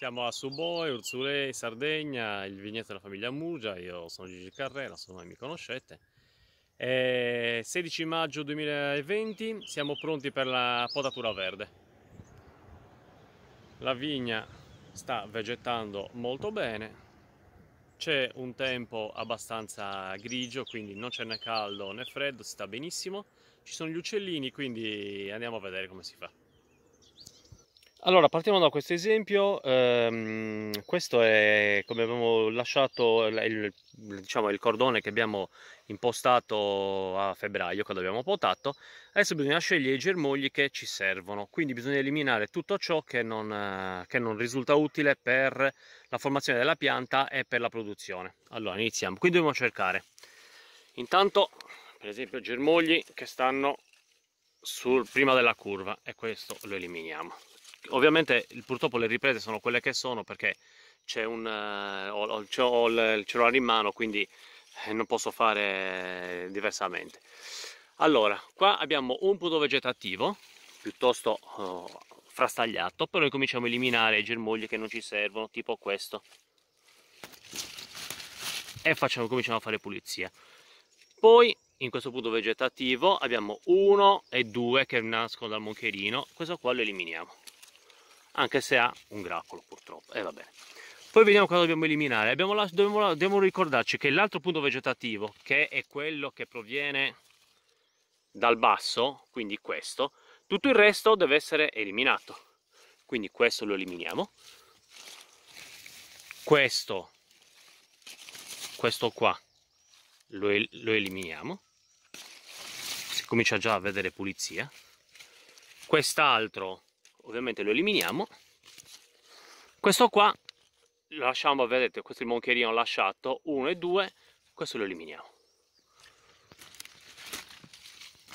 Siamo a Suboe, Ursulei, Sardegna, il vigneto della famiglia Mugia, io sono Gigi Carrera, se non mi conoscete. E eh, 16 maggio 2020 siamo pronti per la potatura verde. La vigna sta vegetando molto bene, c'è un tempo abbastanza grigio, quindi non c'è né caldo né freddo, sta benissimo. Ci sono gli uccellini, quindi andiamo a vedere come si fa. Allora, partiamo da questo esempio. Um, questo è come abbiamo lasciato il, diciamo, il, cordone che abbiamo impostato a febbraio quando abbiamo potato. Adesso bisogna scegliere i germogli che ci servono, quindi bisogna eliminare tutto ciò che non, che non risulta utile per la formazione della pianta e per la produzione. Allora, iniziamo. Quindi dobbiamo cercare intanto, per esempio, germogli che stanno sul, prima della curva e questo lo eliminiamo Ovviamente purtroppo le riprese sono quelle che sono perché c'è un, eh, ho, ho, ho il cellulare in mano quindi eh, non posso fare diversamente. Allora, qua abbiamo un punto vegetativo piuttosto oh, frastagliato, però noi cominciamo a eliminare i germogli che non ci servono, tipo questo. E facciamo, cominciamo a fare pulizia. Poi in questo punto vegetativo abbiamo uno e due che nascono dal moncherino, questo qua lo eliminiamo anche se ha un grappolo purtroppo, e eh, va bene. Poi vediamo cosa dobbiamo eliminare, la, dobbiamo, dobbiamo ricordarci che l'altro punto vegetativo, che è quello che proviene dal basso, quindi questo, tutto il resto deve essere eliminato. Quindi questo lo eliminiamo, questo, questo qua, lo, lo eliminiamo, si comincia già a vedere pulizia, quest'altro ovviamente lo eliminiamo questo qua lasciamo vedete questo è il moncherino lasciato 1 e 2 questo lo eliminiamo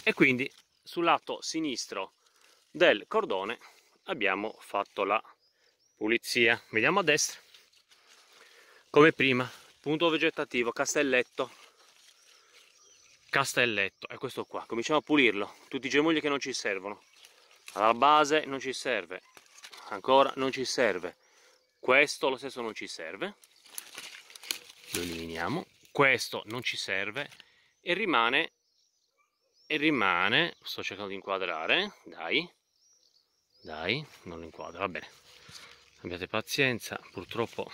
e quindi sul lato sinistro del cordone abbiamo fatto la pulizia vediamo a destra come prima punto vegetativo castelletto castelletto è questo qua cominciamo a pulirlo tutti i gemugli che non ci servono alla base non ci serve ancora non ci serve questo lo stesso non ci serve lo eliminiamo questo non ci serve e rimane e rimane sto cercando di inquadrare dai dai non lo inquadro va bene abbiate pazienza purtroppo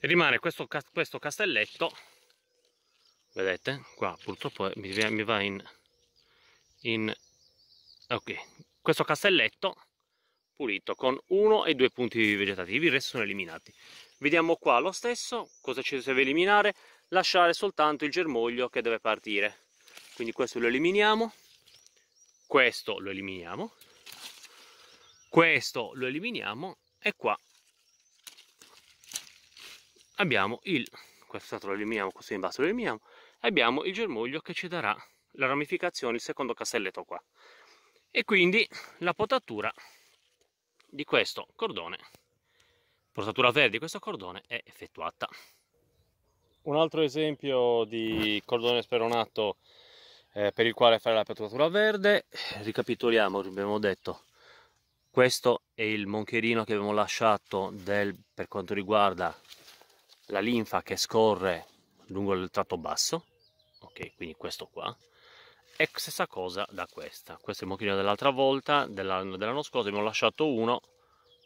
e rimane questo, questo castelletto vedete qua purtroppo eh, mi, va in, in ok questo castelletto pulito con uno e due punti vegetativi il resto sono eliminati vediamo qua lo stesso cosa ci deve eliminare lasciare soltanto il germoglio che deve partire quindi questo lo eliminiamo questo lo eliminiamo questo lo eliminiamo e qua abbiamo il questo lo eliminiamo questo in basso lo eliminiamo abbiamo il germoglio che ci darà la ramificazione il secondo castelletto qua e quindi la potatura di questo cordone, potatura verde di questo cordone è effettuata. Un altro esempio di cordone speronato eh, per il quale fare la potatura verde, ricapitoliamo, abbiamo detto, questo è il moncherino che abbiamo lasciato del, per quanto riguarda la linfa che scorre lungo il tratto basso, ok, quindi questo qua, e stessa cosa da questa questo è il moncherino dell'altra volta dell'anno dell scorso ho lasciato uno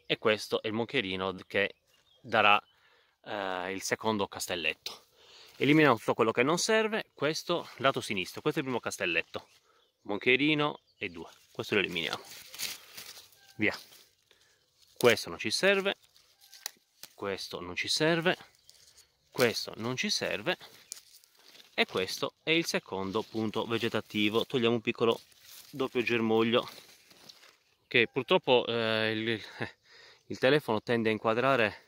e questo è il moncherino che darà eh, il secondo castelletto eliminiamo tutto quello che non serve questo lato sinistro questo è il primo castelletto moncherino e due questo lo eliminiamo via questo non ci serve questo non ci serve questo non ci serve e questo è il secondo punto vegetativo togliamo un piccolo doppio germoglio che purtroppo eh, il, il, telefono tende a inquadrare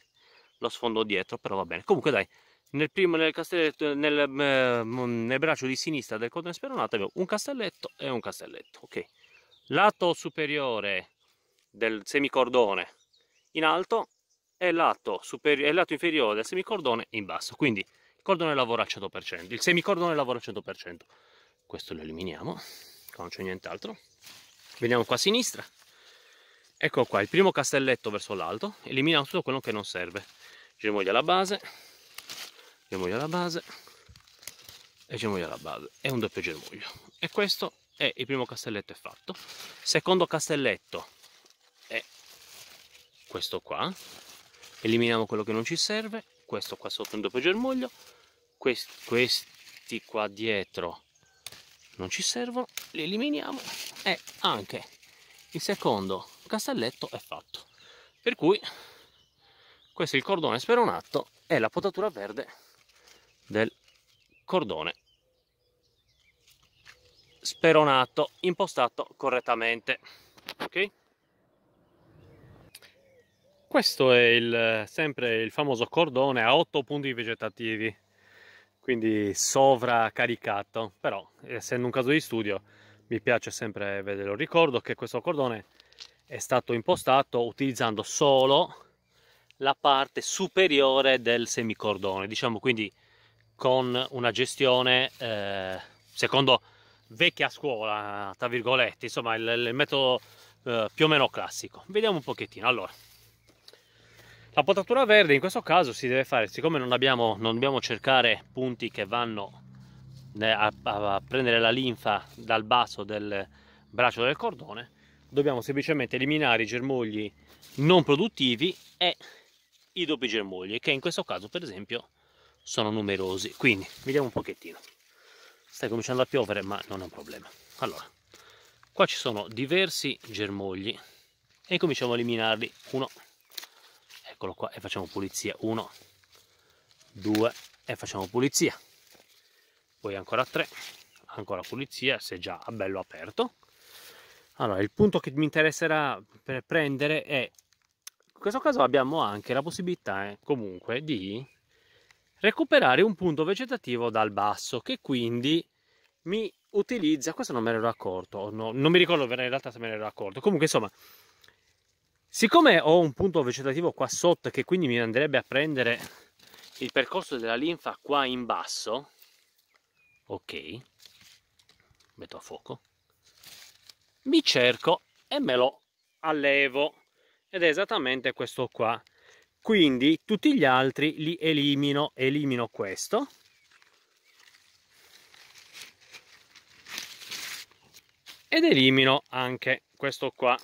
lo sfondo dietro però va bene comunque dai nel primo nel castelletto nel, eh, mm, nel braccio di sinistra del cotone speronato abbiamo un castelletto e un castelletto ok lato superiore del semicordone in alto e lato, superi- e lato inferiore del semicordone in basso quindi il cordone lavora al 100%, il semicordone lavora al 100%. Questo lo eliminiamo, qua non c'è nient'altro. Veniamo qua a sinistra. Ecco qua, il primo castelletto verso l'alto, eliminiamo tutto quello che non serve. Germoglia la base, germoglia alla base e germoglia alla base. È un doppio germoglio. E questo è il primo castelletto è fatto. Secondo castelletto è questo qua. Eliminiamo quello che non ci serve questo qua sotto un doppio germoglio, questi, questi qua dietro non ci servono, li eliminiamo e anche il secondo castelletto è fatto. Per cui questo è il cordone speronato e la potatura verde del cordone speronato impostato correttamente ok questo è il, sempre il famoso cordone a 8 punti vegetativi, quindi sovraccaricato, però eh, essendo un caso di studio mi piace sempre vederlo ricordo che questo cordone è stato impostato utilizzando solo la parte superiore del semicordone, diciamo quindi con una gestione eh, secondo vecchia scuola, tra virgolette, insomma il, il metodo eh, più o meno classico. Vediamo un pochettino. Allora, la potatura verde in questo caso si deve fare, siccome non, abbiamo, non dobbiamo cercare punti che vanno a, a, prendere la linfa dal basso del braccio del cordone, dobbiamo semplicemente eliminare i germogli non produttivi e i doppi germogli, che in questo caso per esempio sono numerosi. Quindi, vediamo un pochettino. Sta cominciando a piovere, ma non è un problema. Allora, qua ci sono diversi germogli e cominciamo a eliminarli uno eccolo qua e facciamo pulizia 1 2 e facciamo pulizia poi ancora 3 ancora pulizia se già bello aperto allora il punto che mi interesserà per prendere è in questo caso abbiamo anche la possibilità eh, comunque di recuperare un punto vegetativo dal basso che quindi mi utilizza questo non me ne ero accorto no, non mi ricordo in realtà se me ne ero accorto comunque insomma Siccome ho un punto vegetativo qua sotto che quindi mi andrebbe a prendere il percorso della linfa qua in basso, ok, metto a fuoco, mi cerco e me lo allevo ed è esattamente questo qua. Quindi tutti gli altri li elimino, elimino questo. Ed elimino anche questo qua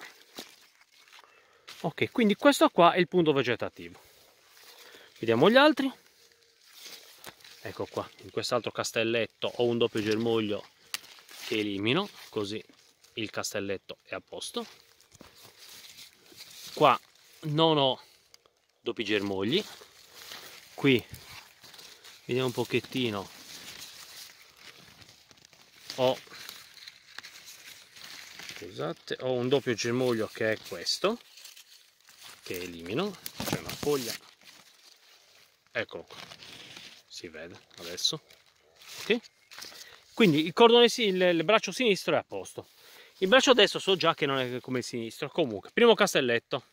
ok quindi questo qua è il punto vegetativo vediamo gli altri ecco qua in quest'altro castelletto ho un doppio germoglio che elimino così il castelletto è a posto qua non ho doppi germogli qui vediamo un pochettino ho scusate ho un doppio germoglio che è questo che elimino c'è una foglia eccolo qua si vede adesso ok quindi il cordone il, il braccio sinistro è a posto il braccio destro so già che non è come il sinistro comunque primo castelletto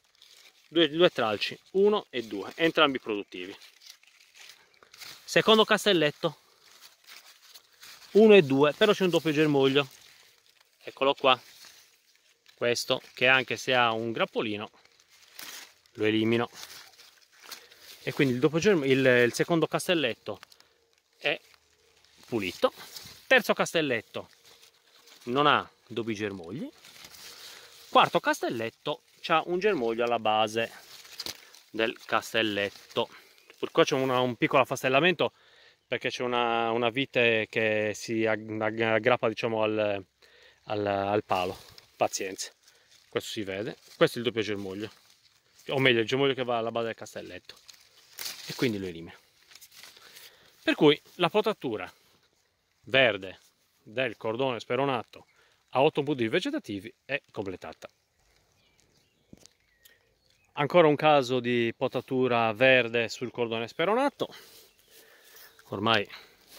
due, due tralci uno e due entrambi produttivi secondo castelletto 1 e 2 però c'è un doppio germoglio eccolo qua questo che anche se ha un grappolino lo elimino e quindi il, dopogerm- il, il secondo castelletto è pulito terzo castelletto non ha doppi germogli quarto castelletto ha un germoglio alla base del castelletto per qua c'è un piccolo affastellamento perché c'è una, una, vite che si aggrappa diciamo al, al, al palo pazienza questo si vede questo è il doppio germoglio o meglio il germoglio che va alla base del castelletto e quindi lo elimina. Per cui la potatura verde del cordone speronato a 8 punti vegetativi è completata. Ancora un caso di potatura verde sul cordone speronato, ormai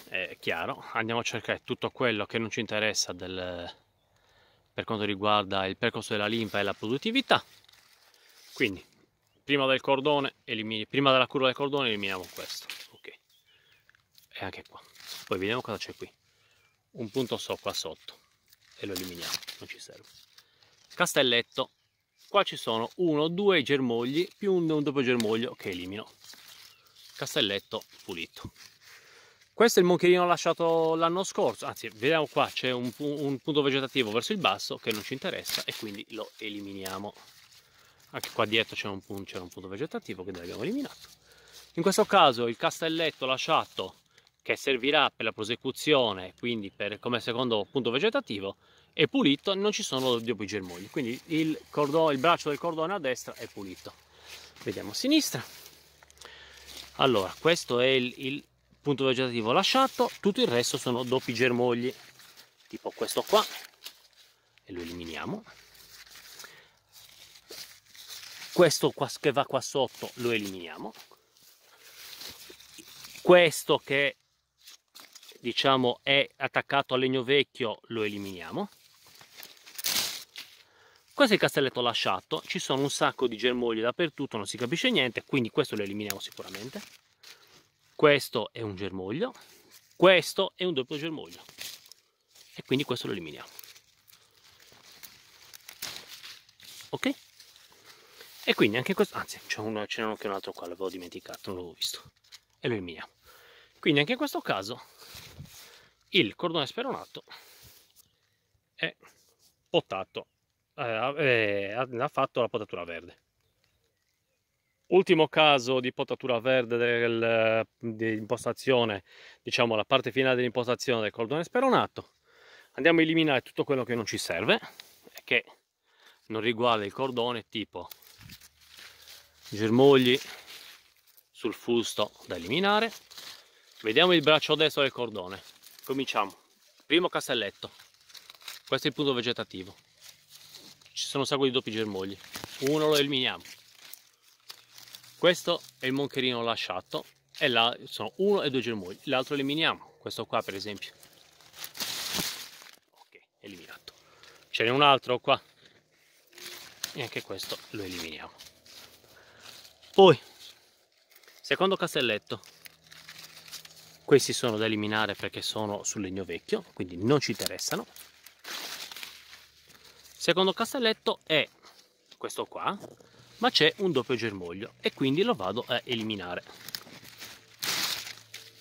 è chiaro, andiamo a cercare tutto quello che non ci interessa del, per quanto riguarda il percorso della limpa e la produttività. Quindi prima del cordone elimini, prima della curva del cordone eliminiamo questo ok e anche qua poi vediamo cosa c'è qui un punto so qua sotto e lo eliminiamo non ci serve castelletto qua ci sono uno due germogli più un, un doppio germoglio che elimino castelletto pulito questo è il moncherino lasciato l'anno scorso, anzi vediamo qua c'è un, un punto vegetativo verso il basso che non ci interessa e quindi lo eliminiamo anche qua dietro c'era un, un, punto vegetativo che noi abbiamo eliminato in questo caso il castelletto lasciato che servirà per la prosecuzione quindi per, come secondo punto vegetativo è pulito non ci sono dopo i germogli quindi il, cordone, il braccio del cordone a destra è pulito vediamo a sinistra allora questo è il, il punto vegetativo lasciato tutto il resto sono doppi germogli tipo questo qua e lo eliminiamo questo qua, che va qua sotto lo eliminiamo questo che diciamo è attaccato al legno vecchio lo eliminiamo questo è il castelletto lasciato ci sono un sacco di germogli dappertutto non si capisce niente quindi questo lo eliminiamo sicuramente questo è un germoglio questo è un doppio germoglio e quindi questo lo eliminiamo ok e quindi anche questo, anzi, ce n'è anche un altro qua, l'avevo dimenticato, non l'avevo visto. E lui è mio. Quindi anche in questo caso il cordone speronato è potato, eh, eh ha fatto la potatura verde. Ultimo caso di potatura verde del, dell'impostazione, diciamo la parte finale dell'impostazione del cordone speronato. Andiamo a eliminare tutto quello che non ci serve che non riguarda il cordone tipo i germogli sul fusto da eliminare vediamo il braccio destro del cordone cominciamo primo castelletto questo è il punto vegetativo ci sono un sacco di doppi germogli uno lo eliminiamo questo è il moncherino lasciato e là sono uno e due germogli l'altro eliminiamo questo qua per esempio ok eliminato ce n'è un altro qua e anche questo lo eliminiamo poi, secondo castelletto. Questi sono da eliminare perché sono sul legno vecchio, quindi non ci interessano. Secondo castelletto è questo qua, ma c'è un doppio germoglio e quindi lo vado a eliminare.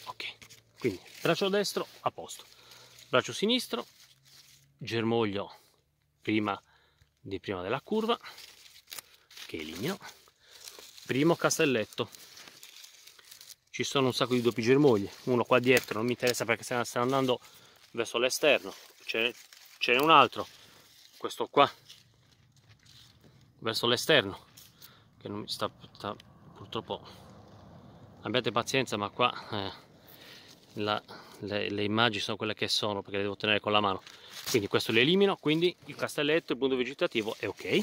Ok, quindi braccio destro a posto, braccio sinistro, germoglio prima di prima della curva, che elimino, primo castelletto ci sono un sacco di doppi germogli uno qua dietro non mi interessa perché stanno andando verso l'esterno ce n'è un altro questo qua verso l'esterno che non mi sta, sta, purtroppo abbiate pazienza ma qua eh, la, le, le, immagini sono quelle che sono perché le devo tenere con la mano quindi questo lo elimino quindi il castelletto il punto vegetativo è ok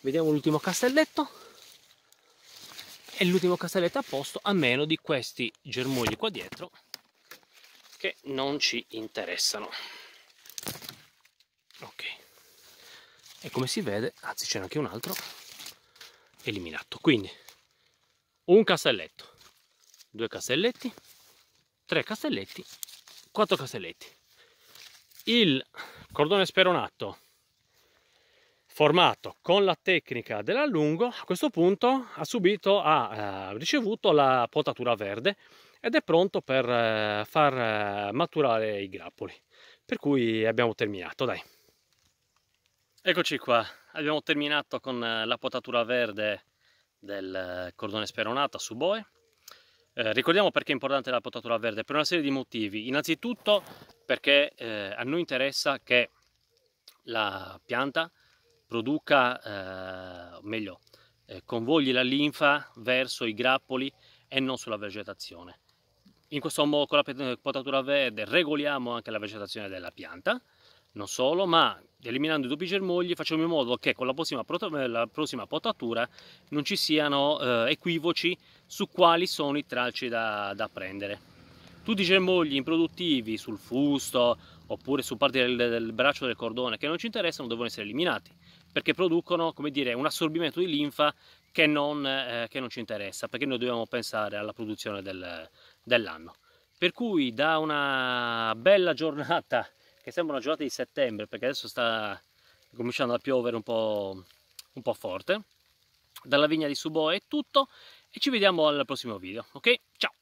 vediamo l'ultimo castelletto e l'ultimo castelletto a posto a meno di questi germogli qua dietro che non ci interessano ok e come si vede anzi c'è anche un altro eliminato quindi un castelletto due castelletti tre castelletti quattro castelletti il cordone speronato formato con la tecnica dell'allungo, a questo punto ha, subito, ha eh, ricevuto la potatura verde ed è pronto per eh, far eh, maturare i grappoli. Per cui abbiamo terminato, dai. Eccoci qua, abbiamo terminato con la potatura verde del cordone speronato su boe. Eh, ricordiamo perché è importante la potatura verde, per una serie di motivi. Innanzitutto perché eh, a noi interessa che la pianta produca, eh, meglio, eh, convogli la linfa verso i grappoli e non sulla vegetazione. In questo modo con la eh, potatura verde regoliamo anche la vegetazione della pianta, non solo, ma eliminando i doppi germogli facciamo in modo che con la prossima, eh, la prossima potatura non ci siano eh, equivoci su quali sono i tralci da, da prendere. Tutti i germogli improduttivi sul fusto oppure su parti del, del braccio del cordone che non ci interessano devono essere eliminati perché producono dire, un assorbimento di linfa che non, eh, che non, ci interessa, perché noi dobbiamo pensare alla produzione del, dell'anno. Per cui da una bella giornata, che sembra una giornata di settembre, perché adesso sta cominciando a piovere un po', un po forte, dalla vigna di Subo è tutto e ci vediamo al prossimo video, ok? Ciao!